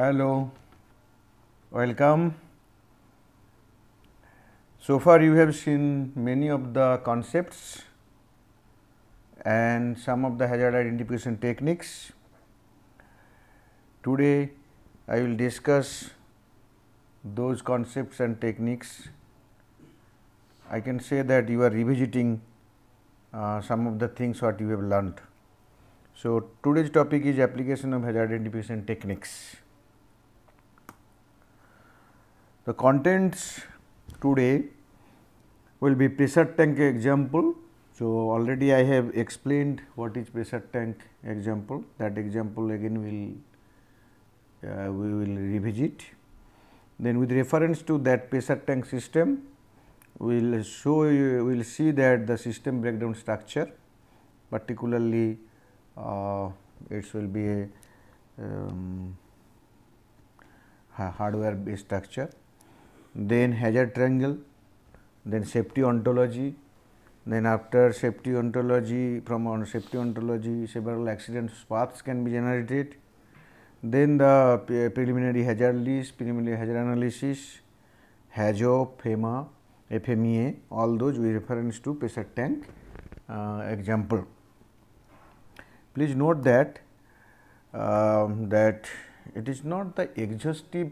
Hello, welcome. So far you have seen many of the concepts and some of the hazard identification techniques. Today I will discuss those concepts and techniques. I can say that you are revisiting uh, some of the things what you have learned. So, today's topic is application of hazard identification techniques. The contents today will be pressure tank example. So, already I have explained what is pressure tank example that example again will uh, we will revisit. Then with reference to that pressure tank system we will show you we will see that the system breakdown structure particularly uh, it will be a um, hardware based structure then hazard triangle, then safety ontology, then after safety ontology from on safety ontology several accident paths can be generated, then the preliminary hazard list, preliminary hazard analysis, HAZO, FEMA, FMEA all those we reference to pressure tank uh, example. Please note that uh, that it is not the exhaustive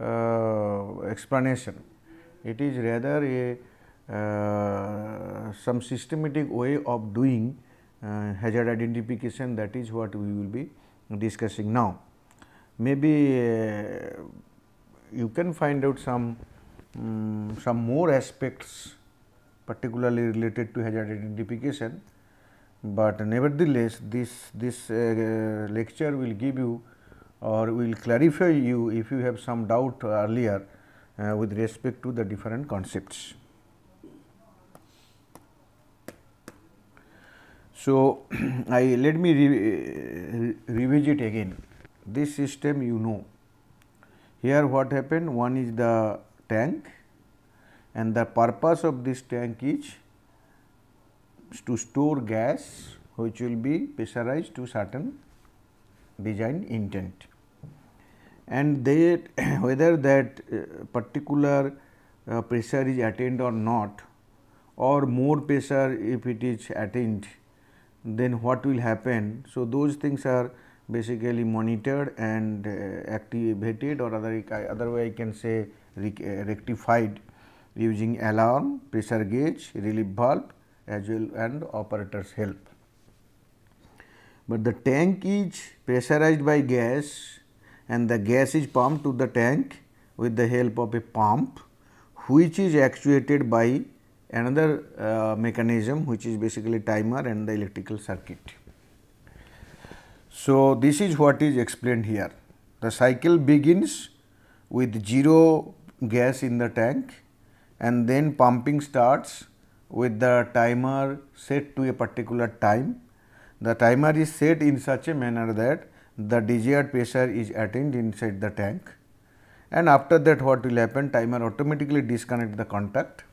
uh, explanation. It is rather a uh, some systematic way of doing uh, hazard identification that is what we will be discussing now. Maybe uh, you can find out some um, some more aspects particularly related to hazard identification, but nevertheless this this uh, lecture will give you or we will clarify you if you have some doubt earlier uh, with respect to the different concepts. So, I let me re revisit again this system you know. Here what happened one is the tank and the purpose of this tank is to store gas which will be pressurized to certain design intent and they whether that uh, particular uh, pressure is attained or not or more pressure if it is attained then what will happen. So, those things are basically monitored and uh, activated or other, other way I can say uh, rectified using alarm, pressure gauge, relief valve as well and operator's help. But the tank is pressurized by gas and the gas is pumped to the tank with the help of a pump which is actuated by another uh, mechanism which is basically timer and the electrical circuit. So, this is what is explained here. The cycle begins with 0 gas in the tank and then pumping starts with the timer set to a particular time the timer is set in such a manner that the desired pressure is attained inside the tank and after that what will happen timer automatically disconnect the contact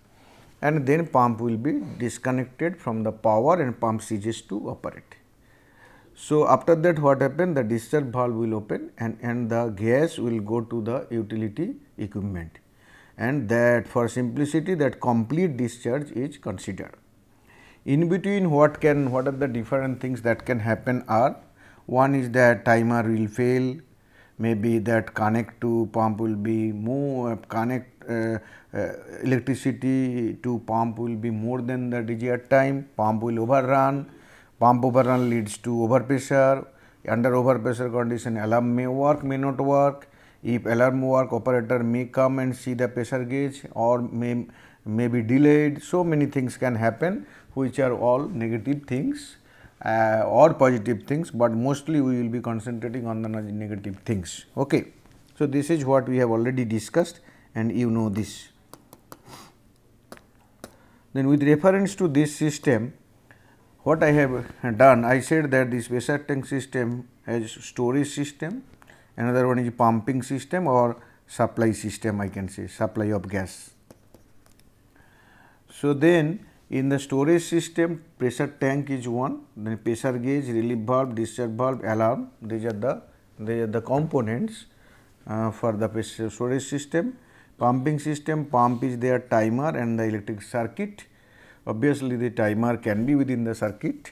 and then pump will be disconnected from the power and pump ceases to operate. So, after that what happened the discharge valve will open and, and the gas will go to the utility equipment and that for simplicity that complete discharge is considered in between what can what are the different things that can happen are one is that timer will fail maybe that connect to pump will be more uh, connect uh, uh, electricity to pump will be more than the desired time pump will overrun pump overrun leads to overpressure under overpressure condition alarm may work may not work if alarm work operator may come and see the pressure gauge or may may be delayed so many things can happen which are all negative things uh, or positive things, but mostly we will be concentrating on the negative things. Okay. So, this is what we have already discussed and you know this. Then with reference to this system, what I have done, I said that this pressure tank system has storage system, another one is pumping system or supply system I can say, supply of gas. So, then in the storage system, pressure tank is one, then pressure gauge, relief valve, discharge valve, alarm, these are the, these are the components uh, for the pressure storage system. Pumping system, pump is their timer and the electric circuit. Obviously, the timer can be within the circuit,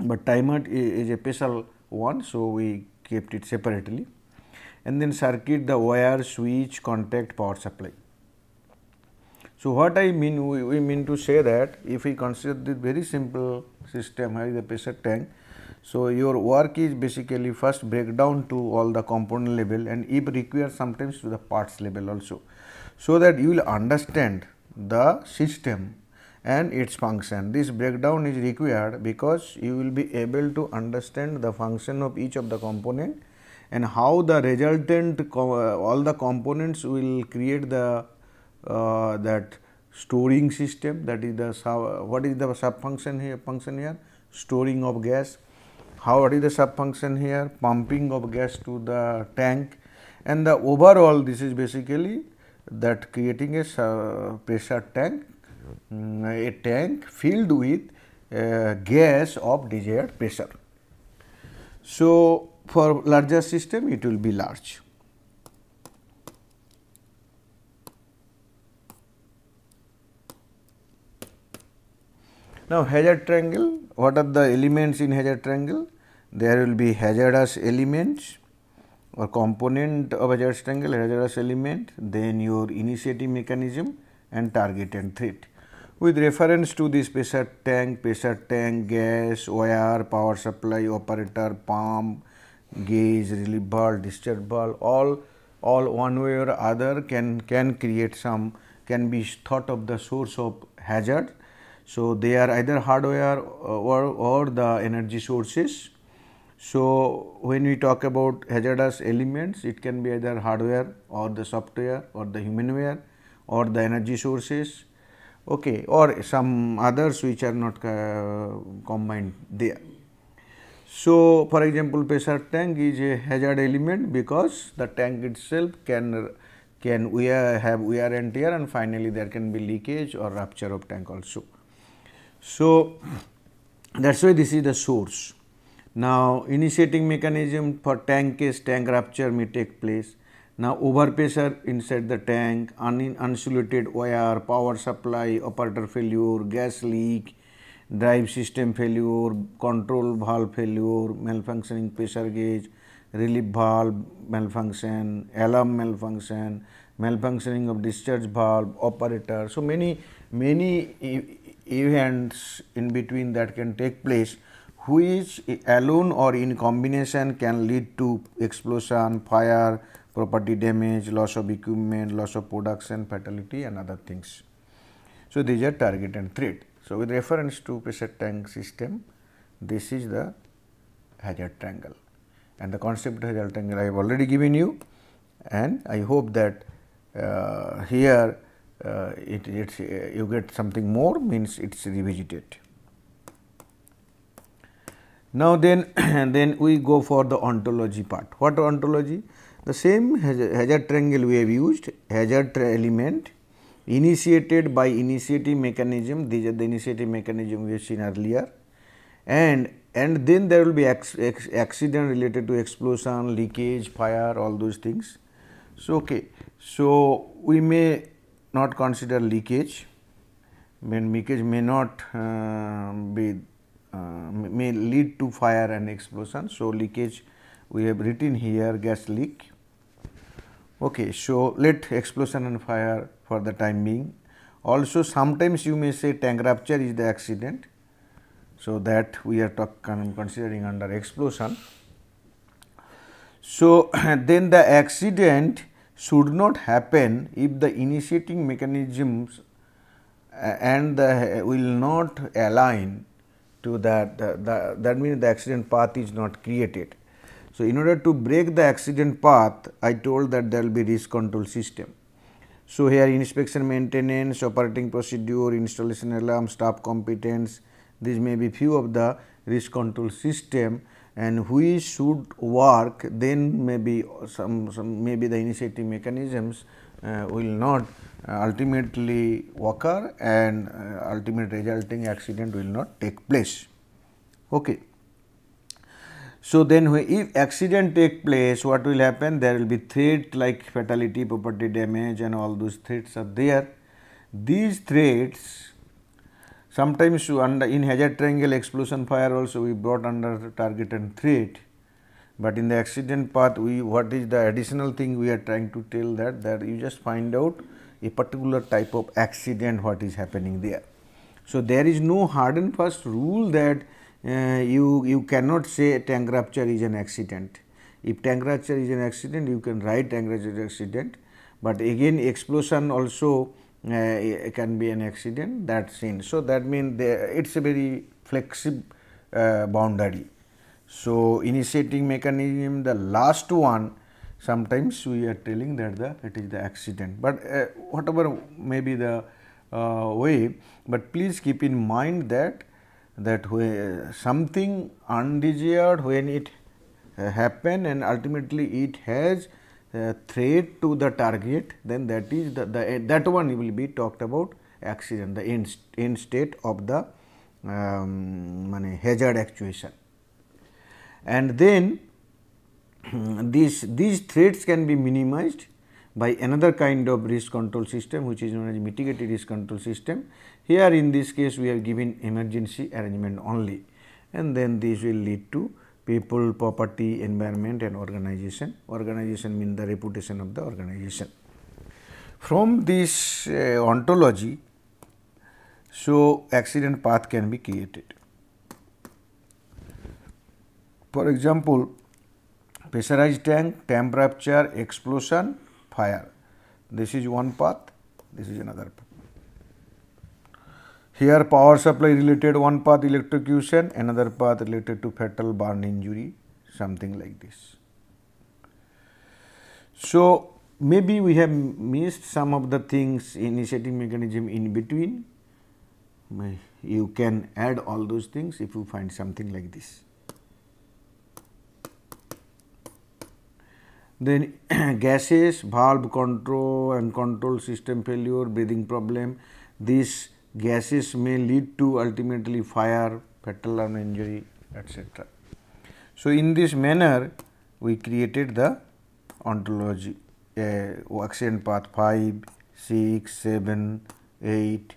but timer is a special one, so we kept it separately. And then circuit, the wire, switch, contact, power supply. So, what I mean we, we mean to say that if we consider this very simple system having the pressure tank. So, your work is basically first breakdown to all the component level and if required sometimes to the parts level also. So, that you will understand the system and its function. This breakdown is required because you will be able to understand the function of each of the component and how the resultant uh, all the components will create the uh, that storing system that is the what is the sub function here function here storing of gas how what is the sub function here pumping of gas to the tank and the overall this is basically that creating a uh, pressure tank um, a tank filled with uh, gas of desired pressure so for larger system it will be large Now, hazard triangle, what are the elements in hazard triangle? There will be hazardous elements or component of hazard triangle, hazardous element, then your initiative mechanism and target and threat. With reference to this pressure tank, pressure tank, gas, wire, power supply, operator, pump, gauge, relief ball, discharge valve, all, all one way or other can, can create some, can be thought of the source of hazard so, they are either hardware or, or the energy sources. So, when we talk about hazardous elements, it can be either hardware or the software or the humanware or the energy sources okay, or some others which are not uh, combined there. So, for example, pressure tank is a hazard element because the tank itself can can wear have wear and tear and finally there can be leakage or rupture of tank also. So, that is why this is the source. Now, initiating mechanism for tank case tank rupture may take place. Now, overpressure inside the tank, un wire, power supply, operator failure, gas leak, drive system failure, control valve failure, malfunctioning pressure gauge, relief valve malfunction, alarm malfunction, malfunctioning of discharge valve operator. So, many many events in between that can take place which alone or in combination can lead to explosion, fire, property damage, loss of equipment, loss of production, fatality and other things. So, these are target and threat. So, with reference to pressure tank system, this is the hazard triangle and the concept hazard triangle I have already given you and I hope that uh, here uh, it, it's, uh, you get something more means it is revisited. Now, then, then we go for the ontology part. What ontology? The same hazard triangle we have used, hazard element initiated by initiative mechanism, these are the initiative mechanism we have seen earlier and and then there will be accident related to explosion, leakage, fire all those things. So, okay. so we may not consider leakage when leakage may not uh, be uh, may lead to fire and explosion. So, leakage we have written here gas leak. Okay, so, let explosion and fire for the time being. Also, sometimes you may say tank rupture is the accident. So, that we are talk, considering under explosion. So, then the accident should not happen if the initiating mechanisms and the, will not align to that the, the, that means the accident path is not created. So, in order to break the accident path I told that there will be risk control system. So, here inspection maintenance, operating procedure, installation alarm, staff competence these may be few of the risk control system and we should work then maybe some, some maybe the initiative mechanisms uh, will not uh, ultimately occur and uh, ultimate resulting accident will not take place. Okay. So, then if accident take place what will happen there will be threat like fatality property damage and all those threats are there. These threats Sometimes under in hazard triangle explosion fire also we brought under target and threat, but in the accident path we what is the additional thing we are trying to tell that that you just find out a particular type of accident what is happening there. So, there is no hard and fast rule that uh, you, you cannot say tank rupture is an accident. If tank rupture is an accident, you can write tank rupture accident, but again explosion also uh, can be an accident that's seen. So, that means it's a very flexible uh, boundary. So, initiating mechanism the last one sometimes we are telling that the it is the accident, but uh, whatever may be the uh, way, but please keep in mind that that way, something undesired when it uh, happen and ultimately it has uh, thread to the target then that is the, the that one will be talked about accident the end, end state of the um, hazard actuation. And then these these threats can be minimized by another kind of risk control system which is known as mitigated risk control system. Here in this case we have given emergency arrangement only and then this will lead to people, property, environment and organization. Organization means the reputation of the organization. From this uh, ontology, so accident path can be created. For example, pressurized tank, temperature, explosion, fire. This is one path, this is another path. Here power supply related one path electrocution, another path related to fatal burn injury, something like this. So, maybe we have missed some of the things initiating mechanism in between. You can add all those things if you find something like this. Then gases, valve control and control system failure, breathing problem, these gases may lead to ultimately fire, fatal lung injury etc. So, in this manner we created the ontology uh, path 5, 6, 7, 8,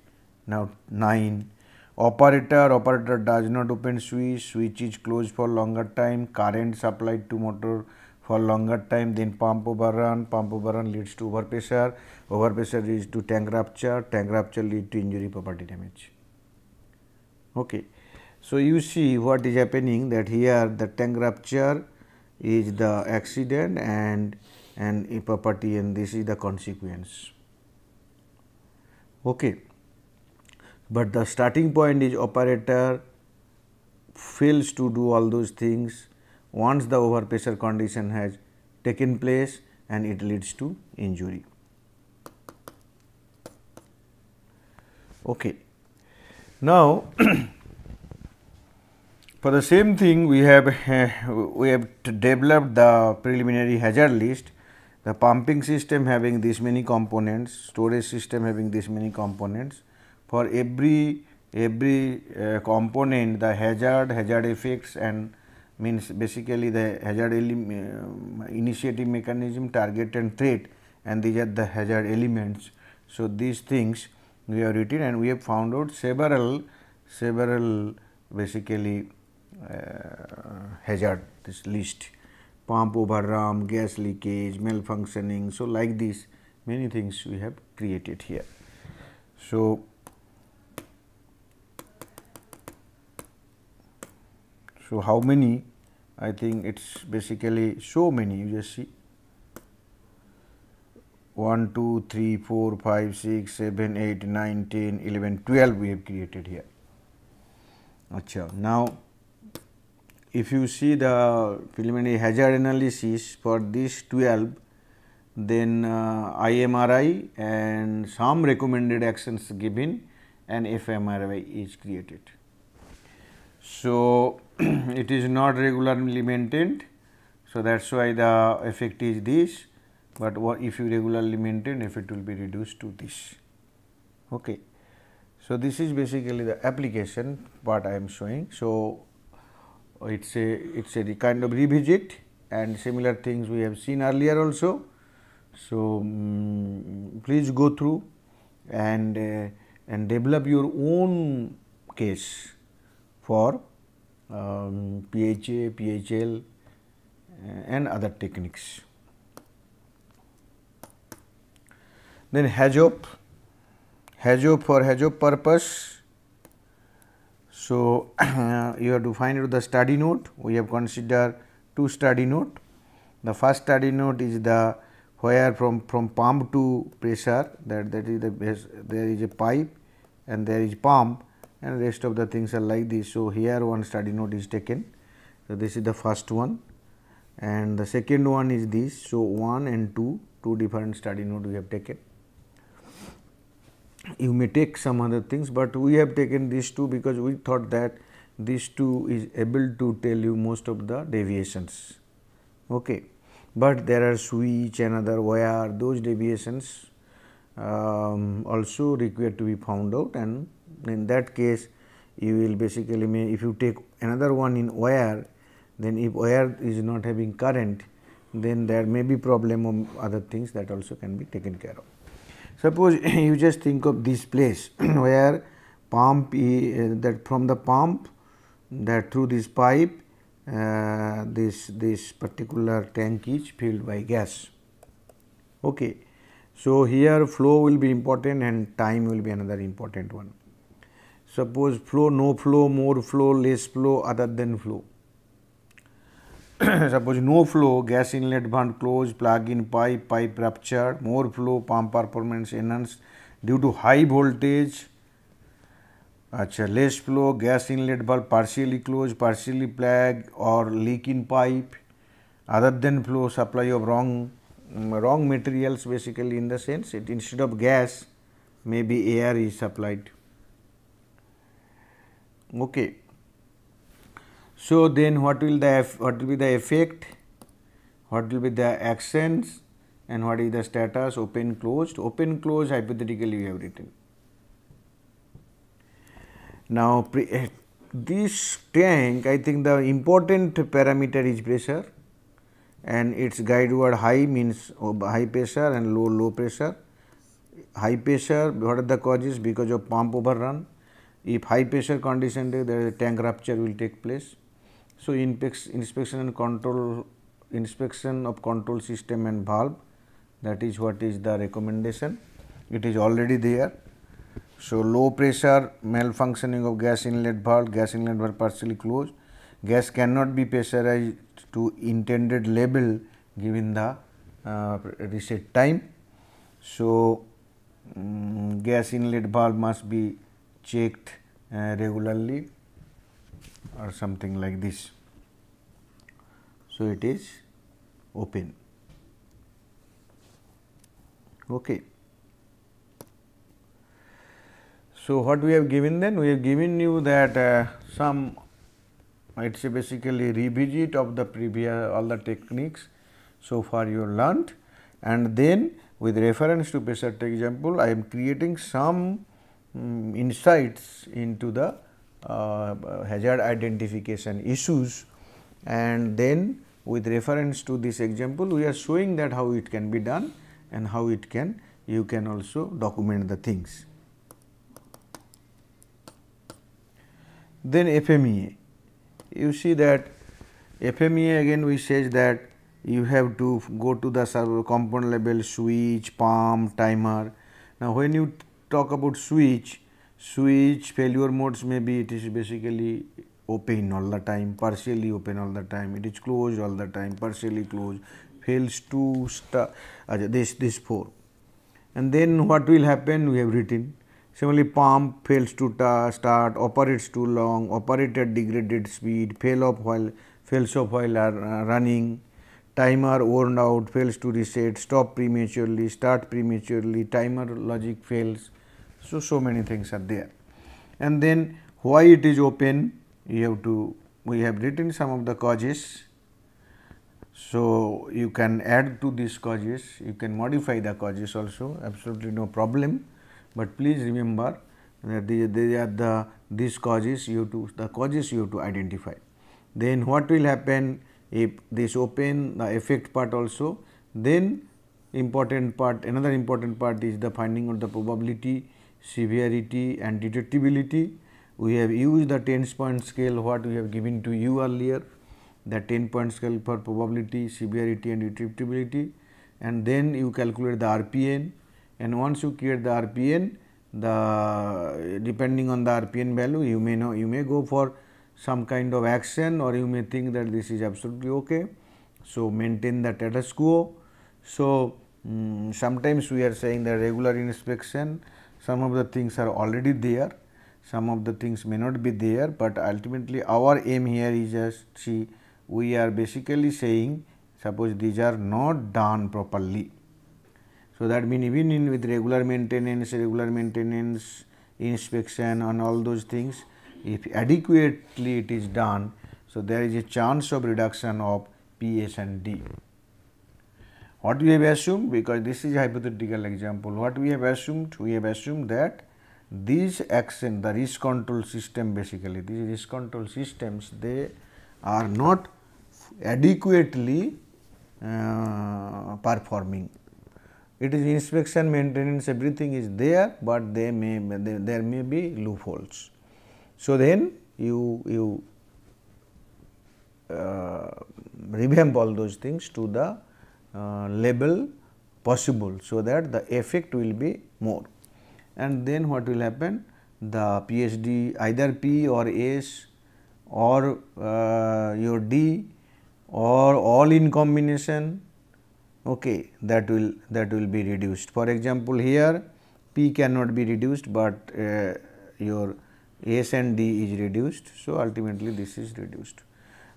now 9. Operator, operator does not open switch, switch is closed for longer time, current supplied to motor for longer time then pump overrun, pump overrun leads to overpressure, overpressure leads to tank rupture, tank rupture leads to injury property damage. Okay. So, you see what is happening that here the tank rupture is the accident and and property and this is the consequence. Okay. But the starting point is operator fails to do all those things once the overpressure condition has taken place and it leads to injury. Okay. Now, for the same thing we have uh, we have developed the preliminary hazard list the pumping system having this many components storage system having this many components for every every uh, component the hazard hazard effects and means basically the hazard uh, initiative mechanism, target and threat and these are the hazard elements. So, these things we have written and we have found out several several basically uh, hazard this list pump overrun, gas leakage, malfunctioning. So, like this many things we have created here. So, So, how many? I think it is basically so many you just see 1, 2, 3, 4, 5, 6, 7, 8, 9, 10, 11, 12 we have created here. Achha. Now, if you see the preliminary hazard analysis for this 12, then uh, IMRI and some recommended actions given and FMRI is created. So, it is not regularly maintained. So, that is why the effect is this, but if you regularly maintain effect will be reduced to this. Okay. So, this is basically the application part I am showing. So, it is a it is a kind of revisit and similar things we have seen earlier also. So, um, please go through and uh, and develop your own case for um, PHA, PHL uh, and other techniques. Then HAZOP, HAZOP for HAZOP purpose. So, you have to find out the study note, we have considered two study note. The first study note is the where from, from pump to pressure that, that is the there is a pipe and there is pump and rest of the things are like this. So, here one study note is taken. So, this is the first one and the second one is this. So, 1 and 2, two different study note we have taken. You may take some other things, but we have taken these two because we thought that these two is able to tell you most of the deviations. Okay. But there are switch and other wire, those deviations um, also required to be found out and in that case you will basically may if you take another one in wire then if wire is not having current then there may be problem of other things that also can be taken care of. Suppose you just think of this place where pump is, eh, that from the pump that through this pipe uh, this this particular tank is filled by gas. Okay. So, here flow will be important and time will be another important one. Suppose flow, no flow, more flow, less flow, other than flow. Suppose no flow, gas inlet valve closed, plug-in pipe, pipe rupture, more flow, pump performance enhanced due to high voltage, अच्छा less flow, gas inlet valve partially closed, partially plug or leak in pipe, other than flow supply of wrong mm, wrong materials basically in the sense it instead of gas maybe air is supplied Okay. So, then what will the what will be the effect, what will be the actions and what is the status open closed, open closed hypothetically we have written. Now, pre, eh, this tank I think the important parameter is pressure and its guide word high means oh, high pressure and low low pressure. High pressure what are the causes because of pump overrun if high pressure condition there is a tank rupture will take place. So, inspection and control inspection of control system and valve that is what is the recommendation. It is already there. So, low pressure malfunctioning of gas inlet valve, gas inlet valve partially closed, gas cannot be pressurized to intended level given the uh, reset time. So, um, gas inlet valve must be checked uh, regularly or something like this. So, it is open. Okay. So, what we have given then? We have given you that uh, some it is basically revisit of the previous all the techniques so far you learnt and then with reference to pressure example I am creating some um, insights into the uh, hazard identification issues and then with reference to this example we are showing that how it can be done and how it can you can also document the things. Then FMEA, you see that FMEA again we says that you have to go to the component level switch, pump, timer. Now, when you talk about switch, switch failure modes may be it is basically open all the time, partially open all the time, it is closed all the time, partially closed, fails to start. this, this 4. And then what will happen we have written. Similarly, pump fails to start, operates too long, operated degraded speed, fail off while, fails off while are, uh, running, timer worn out, fails to reset, stop prematurely, start prematurely, timer logic fails, so, so many things are there. And then why it is open, you have to, we have written some of the causes. So, you can add to these causes, you can modify the causes also, absolutely no problem. But please remember that these are the, these causes you have to, the causes you have to identify. Then what will happen if this open the effect part also, then important part, another important part is the finding of the probability severity and detectability. We have used the 10 point scale what we have given to you earlier the 10 point scale for probability, severity and detectability and then you calculate the RPN and once you create the RPN the depending on the RPN value you may know you may go for some kind of action or you may think that this is absolutely okay. So, maintain the status quo. So, um, sometimes we are saying the regular inspection some of the things are already there, some of the things may not be there, but ultimately our aim here is just see we are basically saying suppose these are not done properly. So, that means even in with regular maintenance, regular maintenance, inspection and all those things, if adequately it is done, so there is a chance of reduction of PS and D. What we have assumed because this is a hypothetical example, what we have assumed? We have assumed that these action the risk control system basically these risk control systems they are not adequately uh, performing. It is inspection maintenance everything is there, but they may they, there may be loopholes. So, then you you uh, revamp all those things to the uh, label possible so that the effect will be more and then what will happen the PhD either P or S or uh, your D or all in combination okay that will that will be reduced for example here P cannot be reduced but uh, your S and D is reduced so ultimately this is reduced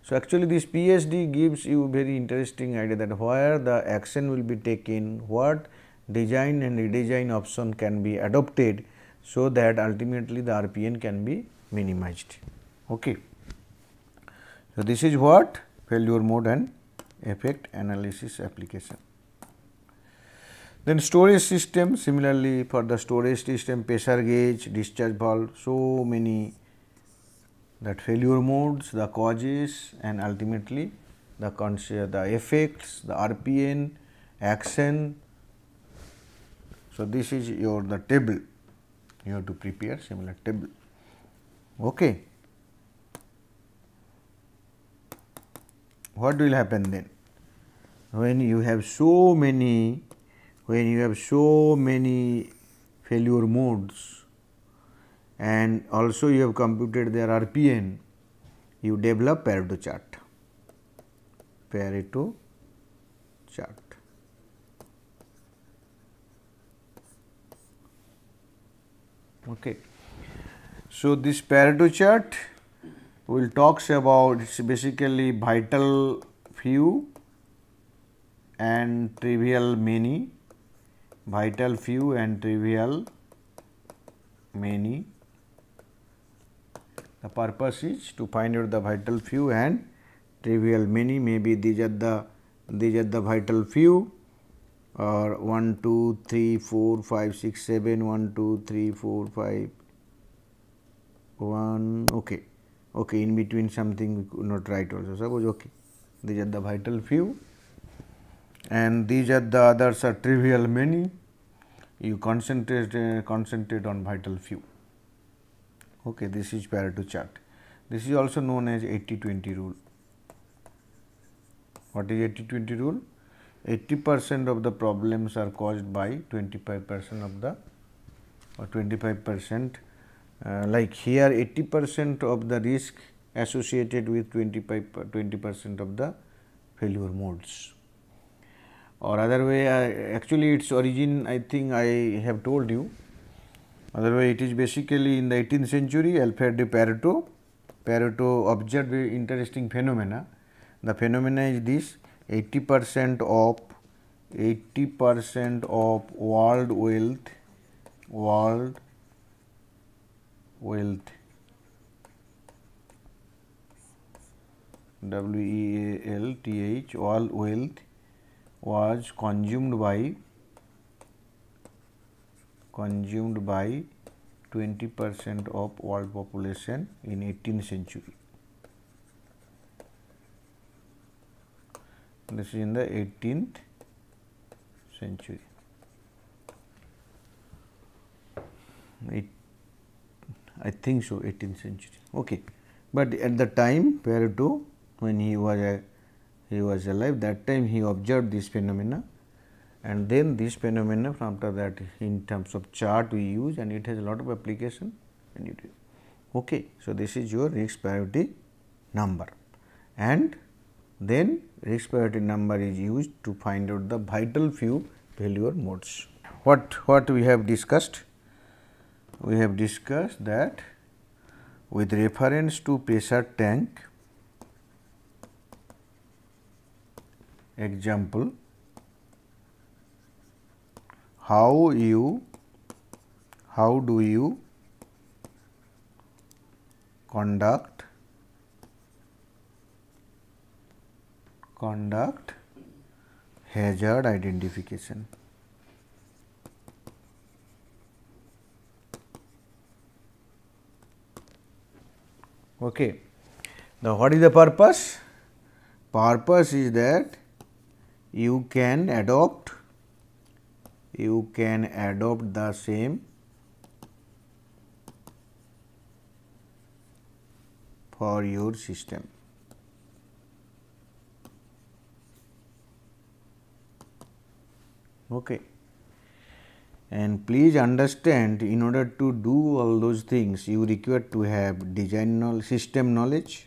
so, actually this PhD gives you very interesting idea that where the action will be taken, what design and redesign option can be adopted, so that ultimately the RPN can be minimized. Okay. So, this is what failure mode and effect analysis application. Then storage system similarly for the storage system pressure gauge, discharge valve, so many that failure modes, the causes and ultimately the, the effects, the RPN, action. So, this is your the table, you have to prepare similar table. Okay. What will happen then? When you have so many, when you have so many failure modes, and also you have computed their RPN, you develop Pareto chart, Pareto chart. Okay. So, this Pareto chart will talks about it's basically vital few and trivial many, vital few and trivial many the purpose is to find out the vital few and trivial many maybe these are the these are the vital few or 1 2 3 4 5 6 7 1 2 3 4 5 1 okay okay in between something we could not write also suppose okay these are the vital few and these are the others are trivial many you concentrate uh, concentrate on vital few okay this is Pareto chart this is also known as 80-20 rule what is 80-20 rule 80 percent of the problems are caused by 25 percent of the or 25 percent uh, like here 80 percent of the risk associated with 25 20 percent of the failure modes or other way uh, actually its origin I think I have told you Otherwise, it is basically in the 18th century Alfred de Pareto. Pareto observed very interesting phenomena. The phenomena is this 80 percent of 80 percent of world wealth world wealth W E A L T H world wealth was consumed by consumed by 20 percent of world population in 18th century. This is in the 18th century. It, I think so 18th century. Okay. But at the time prior to when he was a, he was alive that time he observed this phenomena and then this phenomena after that in terms of chart we use and it has a lot of application and it okay so this is your risk priority number and then risk priority number is used to find out the vital few failure modes what what we have discussed we have discussed that with reference to pressure tank example how you how do you conduct conduct hazard identification okay now what is the purpose purpose is that you can adopt you can adopt the same for your system. Okay. And please understand in order to do all those things you require to have design knowledge, system knowledge,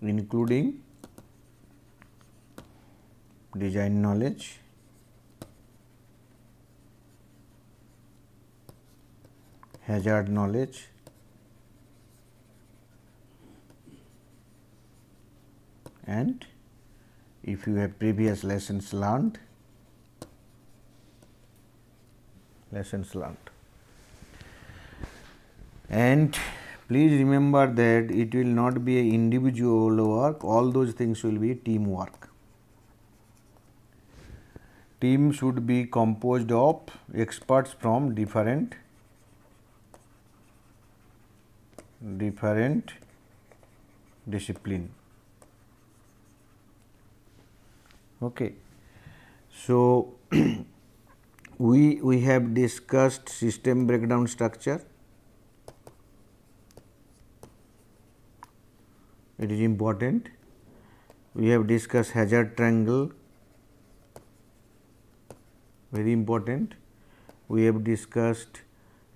including design knowledge hazard knowledge and if you have previous lessons learned lessons learned and please remember that it will not be an individual work all those things will be teamwork team should be composed of experts from different different discipline okay so we we have discussed system breakdown structure it is important we have discussed hazard triangle very important. We have discussed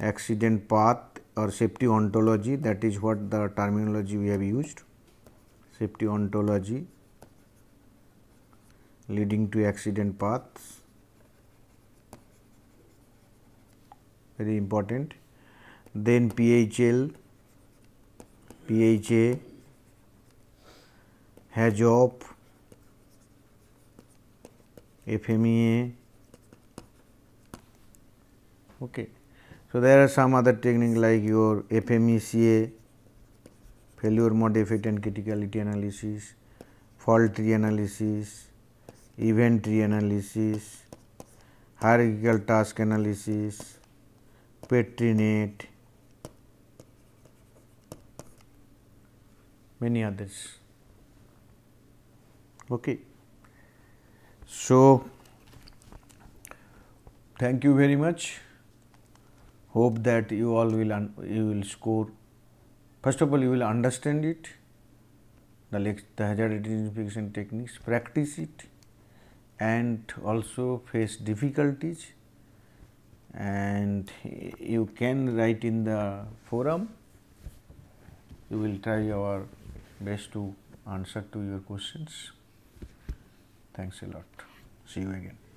accident path or safety ontology that is what the terminology we have used safety ontology leading to accident paths very important then PHL PHA hedge of FMEA Okay. So, there are some other technique like your FMECA, failure mode effect and criticality analysis, fault tree analysis, event tree analysis, hierarchical task analysis, Petri net, many others. Okay. So, thank you very much hope that you all will you will score first of all you will understand it the, lex the hazard identification techniques practice it and also face difficulties and you can write in the forum we will try our best to answer to your questions thanks a lot see you again